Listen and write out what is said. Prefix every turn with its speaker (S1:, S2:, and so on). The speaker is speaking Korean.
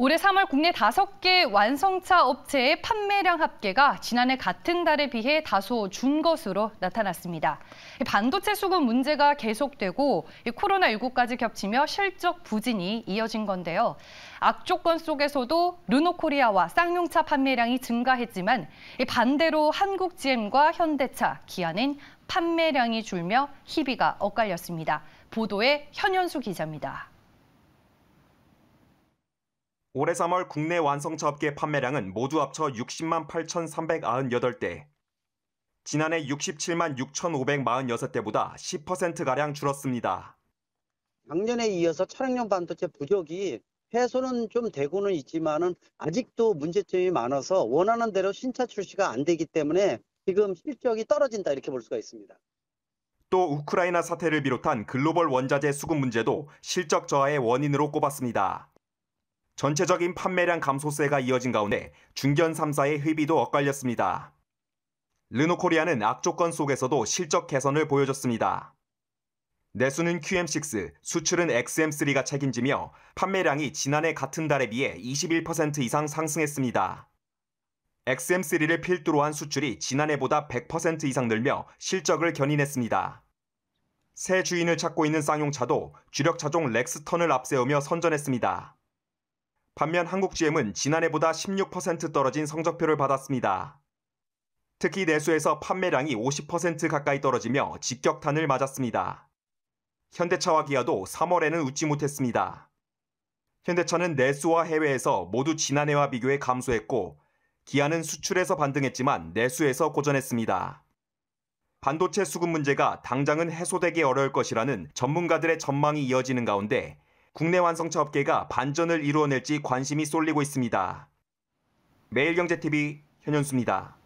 S1: 올해 3월 국내 5개 완성차 업체의 판매량 합계가 지난해 같은 달에 비해 다소 준 것으로 나타났습니다. 반도체 수급 문제가 계속되고 코로나19까지 겹치며 실적 부진이 이어진 건데요. 악조건 속에서도 르노코리아와 쌍용차 판매량이 증가했지만 반대로 한국 GM과 현대차, 기아는 판매량이 줄며 희비가 엇갈렸습니다. 보도에 현현수 기자입니다.
S2: 올해 3월 국내 완성차 업계 판매량은 모두 합쳐 60만 8,398대. 지난해 67만 6,546대보다 10%가량 줄었습니다.
S3: 작년에 이어서 차량용 반도체 부족이 해소는 좀 되고는 있지만 아직도 문제점이 많아서 원하는 대로 신차 출시가 안 되기 때문에 지금 실적이 떨어진다 이렇게 볼 수가 있습니다.
S2: 또 우크라이나 사태를 비롯한 글로벌 원자재 수급 문제도 실적 저하의 원인으로 꼽았습니다. 전체적인 판매량 감소세가 이어진 가운데 중견 3사의 흡입도 엇갈렸습니다. 르노코리아는 악조건 속에서도 실적 개선을 보여줬습니다. 내수는 QM6, 수출은 XM3가 책임지며 판매량이 지난해 같은 달에 비해 21% 이상 상승했습니다. XM3를 필두로 한 수출이 지난해보다 100% 이상 늘며 실적을 견인했습니다. 새 주인을 찾고 있는 쌍용차도 주력 차종 렉스턴을 앞세우며 선전했습니다. 반면 한국GM은 지난해보다 16% 떨어진 성적표를 받았습니다. 특히 내수에서 판매량이 50% 가까이 떨어지며 직격탄을 맞았습니다. 현대차와 기아도 3월에는 웃지 못했습니다. 현대차는 내수와 해외에서 모두 지난해와 비교해 감소했고 기아는 수출에서 반등했지만 내수에서 고전했습니다. 반도체 수급 문제가 당장은 해소되기 어려울 것이라는 전문가들의 전망이 이어지는 가운데 국내 완성차 업계가 반전을 이루어낼지 관심이 쏠리고 있습니다. 매일경제TV 현현수입니다.